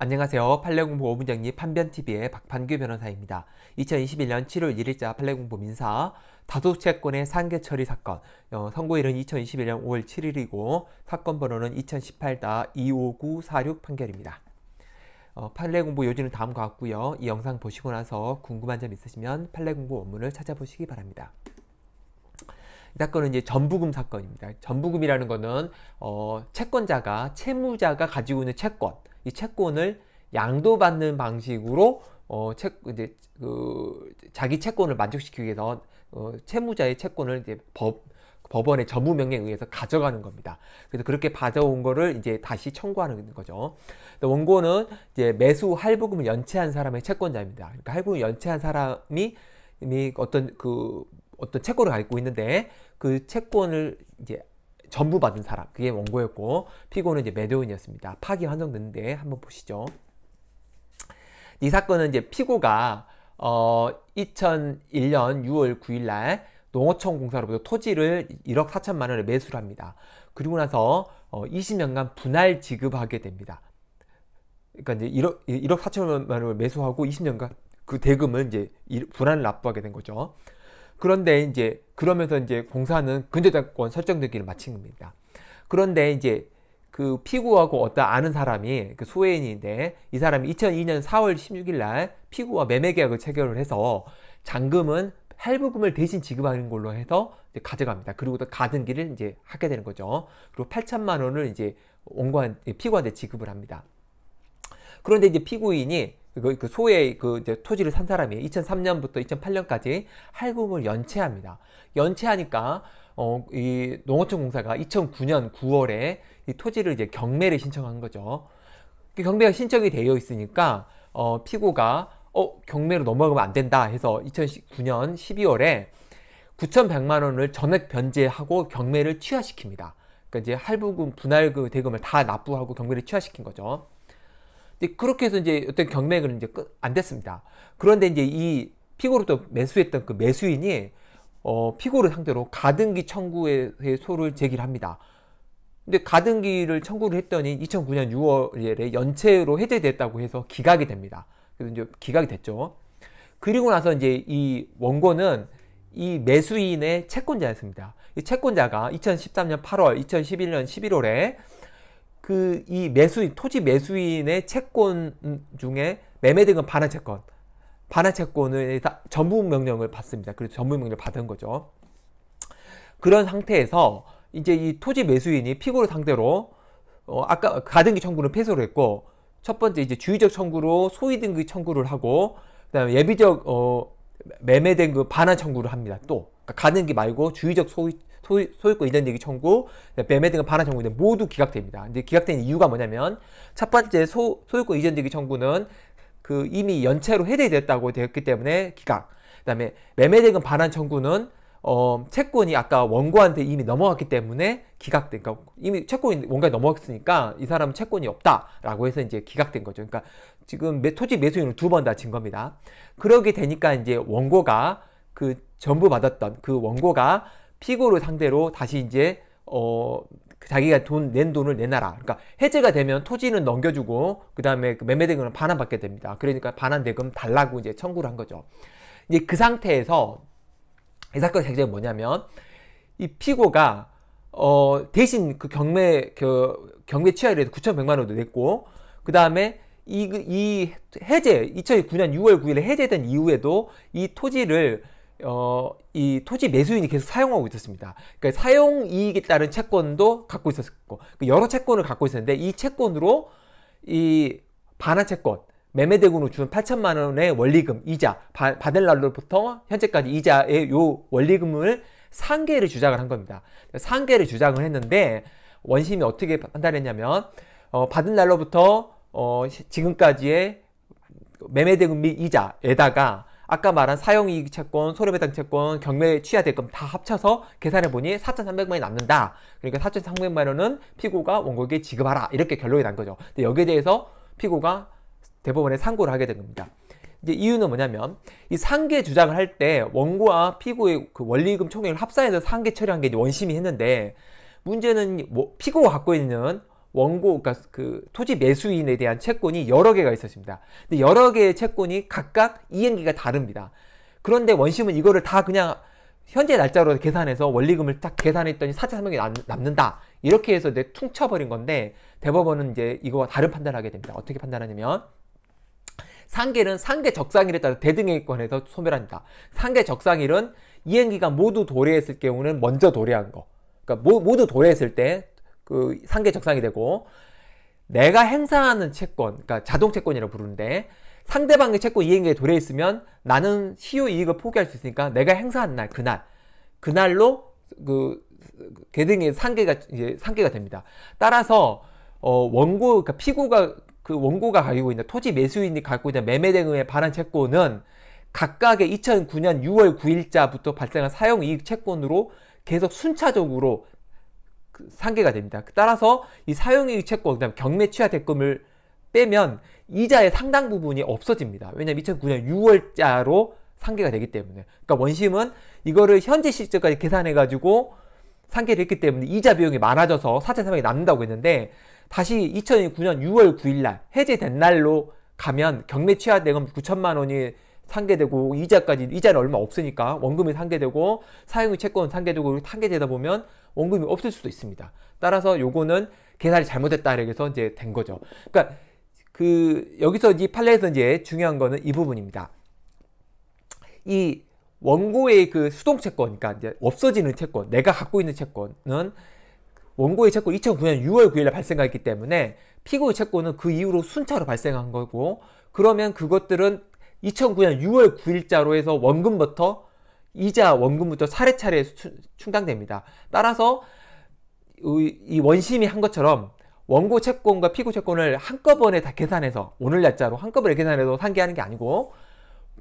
안녕하세요. 판례공부 5분정리 판변TV의 박판규 변호사입니다. 2021년 7월 1일자 판례공부 민사 다소채권의 상계 처리 사건 어, 선고일은 2021년 5월 7일이고 사건 번호는 2018-25946 판결입니다. 어, 판례공부 요지는 다음과 같고요. 이 영상 보시고 나서 궁금한 점 있으시면 판례공부 원문을 찾아보시기 바랍니다. 이 사건은 이제 전부금 사건입니다. 전부금이라는 거는 어, 채권자가 채무자가 가지고 있는 채권 이 채권을 양도받는 방식으로 어, 채, 이제 그 자기 채권을 만족시키기 위해서 어, 채무자의 채권을 이제 법 법원의 전무명령에 의해서 가져가는 겁니다. 그래서 그렇게 받아온 거를 이제 다시 청구하는 거죠. 원고는 이제 매수 할부금을 연체한 사람의 채권자입니다. 그러니까 할부금 연체한 사람이 이미 어떤 그 어떤 채권을 갖고 있는데 그 채권을 이제 전부 받은 사람 그게 원고였고 피고는 이제 매도인이었습니다. 파기 환송됐는데 한번 보시죠. 이 사건은 이제 피고가 어 2001년 6월 9일 날 농어촌 공사로부터 토지를 1억 4천만 원에 매수를 합니다. 그리고 나서 어 20년간 분할 지급하게 됩니다. 그러니까 이제 1억, 1억 4천만 원을 매수하고 20년간 그대금을 이제 분할을 납부하게 된 거죠. 그런데 이제 그러면서 이제 공사는 근저작권 설정되기를 마친 겁니다. 그런데 이제 그 피고하고 어떤 아는 사람이 그 소외인인데 이 사람이 2002년 4월 16일 날 피고와 매매 계약을 체결을 해서 잔금은 할부금을 대신 지급하는 걸로 해서 가져갑니다. 그리고 또 가등기를 이제 하게 되는 거죠. 그리고 8천만 원을 이제 원고 피고한테 지급을 합니다. 그런데 이제 피고인이 그, 그 소의 그 이제 토지를 산 사람이 2003년부터 2008년까지 할부금을 연체합니다. 연체하니까 어, 이 농어촌 공사가 2009년 9월에 이 토지를 이제 경매를 신청한 거죠. 그 경매가 신청이 되어 있으니까 어, 피고가 어, 경매로 넘어가면 안 된다 해서 2 0 1 9년 12월에 9,100만 원을 전액 변제하고 경매를 취하시킵니다. 그러니까 이제 할부금, 분할금, 대금을 다 납부하고 경매를 취하시킨 거죠. 그렇게 해서 이제 어떤 경매는 이제 안 됐습니다. 그런데 이제 이피고로부 매수했던 그 매수인이 어, 피고를 상대로 가등기 청구의 소를 제기합니다. 근데 가등기를 청구를 했더니 2009년 6월에 연체로 해제됐다고 해서 기각이 됩니다. 그래서 이제 기각이 됐죠. 그리고 나서 이제 이 원고는 이 매수인의 채권자였습니다. 이 채권자가 2013년 8월, 2011년 11월에 그이 매수인 토지 매수인의 채권 중에 매매 된건 반환 채권 반환 채권을 전부 명령을 받습니다. 그래서 전부 명령 을 받은 거죠. 그런 상태에서 이제 이 토지 매수인이 피고를 상대로 어 아까 가등기 청구를폐소를 했고 첫 번째 이제 주의적 청구로 소위 등기 청구를 하고 그다음에 예비적 어 매매된 그 반환 청구를 합니다. 또 그러니까 가등기 말고 주의적 소위 소유, 소유권 이전 얘기 청구, 매매 등은 반환 청구는 모두 기각됩니다. 근데 기각된 이유가 뭐냐면 첫 번째 소, 소유권 이전 얘기 청구는 그 이미 연체로 해제됐다고 되었기 때문에 기각. 그다음에 매매 대금 반환 청구는 어, 채권이 아까 원고한테 이미 넘어갔기 때문에 기각된 거. 이미 채권이 원가에 넘어갔으니까 이 사람은 채권이 없다라고 해서 이제 기각된 거죠. 그러니까 지금 매, 토지 매수인을 두번 다 진 겁니다. 그러게 되니까 이제 원고가 그 전부 받았던 그 원고가 피고를 상대로 다시 이제 어 자기가 돈 낸 돈을 내놔라. 그러니까 해제가 되면 토지는 넘겨주고 그다음에 그 매매 대금을 반환받게 됩니다. 그러니까 반환 대금 달라고 이제 청구를 한 거죠. 이제 그 상태에서 이 사건 자체가 뭐냐면 이 피고가 어 대신 그 경매 그 경매 취하에 서 9,100만 원도 냈고 그다음에 이, 이 해제 2009년 6월 9일에 해제된 이후에도 이 토지를 어, 이 토지 매수인이 계속 사용하고 있었습니다. 그러니까 사용 이익에 따른 채권도 갖고 있었고 그 여러 채권을 갖고 있었는데 이 채권으로 이 반환 채권 매매대금으로 주는 8천만 원의 원리금 이자 받을 날로부터 현재까지 이자의 요 원리금을 상계를 주장을 한 겁니다. 상계를 주장을 했는데 원심이 어떻게 판단했냐면 어, 받은 날로부터 어, 지금까지의 매매대금 및 이자에다가 아까 말한 사용이익 채권, 손해배상 채권, 경매 취하대금 다 합쳐서 계산해보니 4,300만 원이 남는다. 그러니까 4,300만 원은 피고가 원고에게 지급하라. 이렇게 결론이 난 거죠. 근데 여기에 대해서 피고가 대법원에 상고를 하게 된 겁니다. 이제 이유는 뭐냐면 이 상계 주장을 할 때 원고와 피고의 그 원리금 총액을 합산해서 상계 처리한 게 원심이 했는데 문제는 뭐 피고가 갖고 있는 원고, 그러니까 그 토지 매수인에 대한 채권이 여러 개가 있었습니다. 근데 여러 개의 채권이 각각 이행기가 다릅니다. 그런데 원심은 이거를 다 그냥 현재 날짜로 계산해서 원리금을 딱 계산했더니 사차 3명이 남는다. 이렇게 해서 내 퉁쳐버린 건데 대법원은 이제 이거와 다른 판단을 하게 됩니다. 어떻게 판단하냐면 상계는 상계 적상일에 따라 대등행위권에서 소멸합니다. 상계 적상일은 이행기가 모두 도래했을 경우는 먼저 도래한 거. 그러니까 모, 모두 도래했을 때그 상계 적상이 되고 내가 행사하는 채권, 그러니까 자동 채권이라고 부르는데 상대방의 채권 이행에 도래 했으면 나는 시효 이익을 포기할 수 있으니까 내가 행사한 날 그날 그날로 그 개등의 상계가 이제 상계가 됩니다. 따라서 어 원고 그러니까 피고가 그 원고가 가지고 있는 토지 매수인이 갖고 있는 매매 대금에 반한 채권은 각각의 2009년 6월 9일자부터 발생한 사용 이익 채권으로 계속 순차적으로 그 상계가 됩니다. 따라서 이 사용의 유채권, 그다음 경매 취하 대금을 빼면 이자의 상당 부분이 없어집니다. 왜냐면 2009년 6월자로 상계가 되기 때문에. 그러니까 원심은 이거를 현재 시점까지 계산해가지고 상계를 했기 때문에 이자 비용이 많아져서 사채 사명이 남는다고 했는데 다시 2009년 6월 9일 날 해제된 날로 가면 경매 취하 대금 9천만 원이 상계되고 이자까지 이자는 얼마 없으니까 원금이 상계되고 사용의 채권 은 상계되고 상계되다 보면 원금이 없을 수도 있습니다. 따라서 요거는 계산이 잘못됐다 이래서 이제 된 거죠. 그러니까 그 여기서 이 판례에서 이제 중요한 거는 이 부분입니다. 이 원고의 그 수동 채권, 그러니까 이제 없어지는 채권, 내가 갖고 있는 채권은 원고의 채권 2009년 6월 9일에 발생했기 때문에 피고의 채권은 그 이후로 순차로 발생한 거고 그러면 그것들은 2009년 6월 9일자로 해서 원금부터 이자 원금부터 차례차례 충당됩니다. 따라서 이 원심이 한 것처럼 원고 채권과 피고 채권을 한꺼번에 다 계산해서 오늘 날짜로 한꺼번에 계산해서 상기하는 게 아니고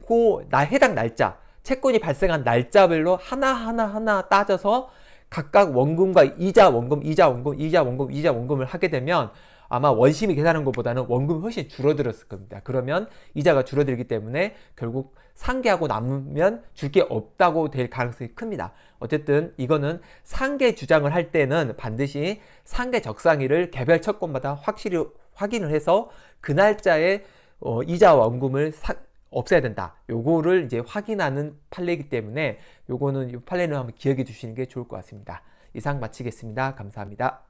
그나 해당 날짜 채권이 발생한 날짜별로 하나하나 하나 따져서 각각 원금과 이자 원금 이자 원금 이자 원금 이자 원금을 하게 되면 아마 원심이 계산한 것보다는 원금이 훨씬 줄어들었을 겁니다. 그러면 이자가 줄어들기 때문에 결국 상계하고 남으면 줄 게 없다고 될 가능성이 큽니다. 어쨌든 이거는 상계 주장을 할 때는 반드시 상계 적상일을 개별 채권마다 확실히 확인을 해서 그 날짜에 어, 이자와 원금을 사, 없애야 된다. 요거를 이제 확인하는 판례이기 때문에 요거는 요 판례는 한번 기억해 주시는 게 좋을 것 같습니다. 이상 마치겠습니다. 감사합니다.